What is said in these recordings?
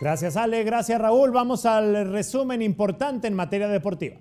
Gracias Ale, gracias Raúl. Vamos al resumen importante en materia deportiva.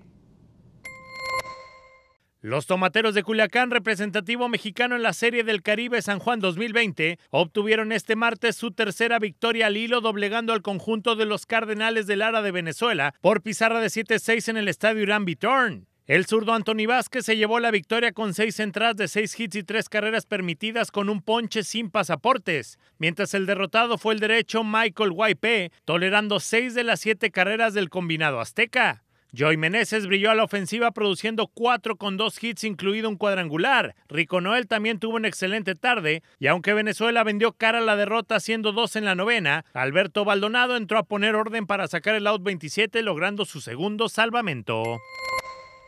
Los Tomateros de Culiacán, representativo mexicano en la Serie del Caribe San Juan 2020, obtuvieron este martes su tercera victoria al hilo doblegando al conjunto de los Cardenales del Lara de Venezuela por pizarra de 7-6 en el Estadio Irán Bitorn. El zurdo Anthony Vázquez se llevó la victoria con seis entradas de seis hits y tres carreras permitidas con un ponche sin pasaportes, mientras el derrotado fue el derecho Michael Guaype, tolerando seis de las siete carreras del combinado azteca. Joy Meneses brilló a la ofensiva produciendo cuatro con dos hits incluido un cuadrangular. Rico Noel también tuvo una excelente tarde y aunque Venezuela vendió cara a la derrota siendo dos en la novena, Alberto Baldonado entró a poner orden para sacar el out 27 logrando su segundo salvamento.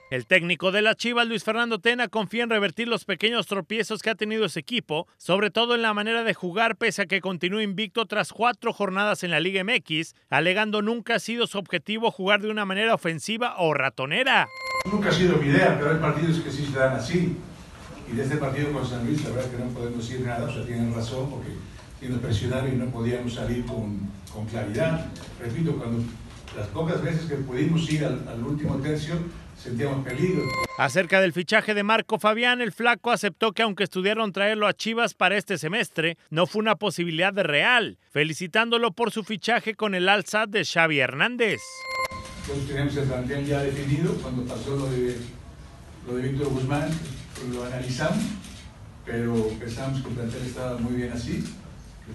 El técnico de la Chiva, Luis Fernando Tena, confía en revertir los pequeños tropiezos que ha tenido ese equipo, sobre todo en la manera de jugar, pese a que continúa invicto tras cuatro jornadas en la Liga MX, alegando nunca ha sido su objetivo jugar de una manera ofensiva o ratonera. Nunca ha sido mi idea, pero hay partidos que sí se dan así. Y de este partido con San Luis, la verdad es que no podemos decir nada, o sea, tienen razón, porque tienen presionar y no podíamos salir con, con claridad. Repito, cuando las pocas veces que pudimos ir al, último tercio, sentíamos peligro. Acerca del fichaje de Marco Fabián, el flaco aceptó que aunque estudiaron traerlo a Chivas para este semestre, no fue una posibilidad real, felicitándolo por su fichaje con el alza de Xavi Hernández. Entonces tenemos el plantel ya definido, cuando pasó lo de, lo de Víctor Guzmán, pues lo analizamos, pero pensamos que el plantel estaba muy bien así.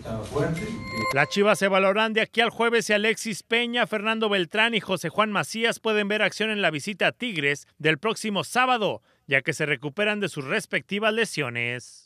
La chiva Las chivas se valoran de aquí al jueves y Alexis Peña, Fernando Beltrán y José Juan Macías pueden ver acción en la visita a Tigres del próximo sábado, ya que se recuperan de sus respectivas lesiones.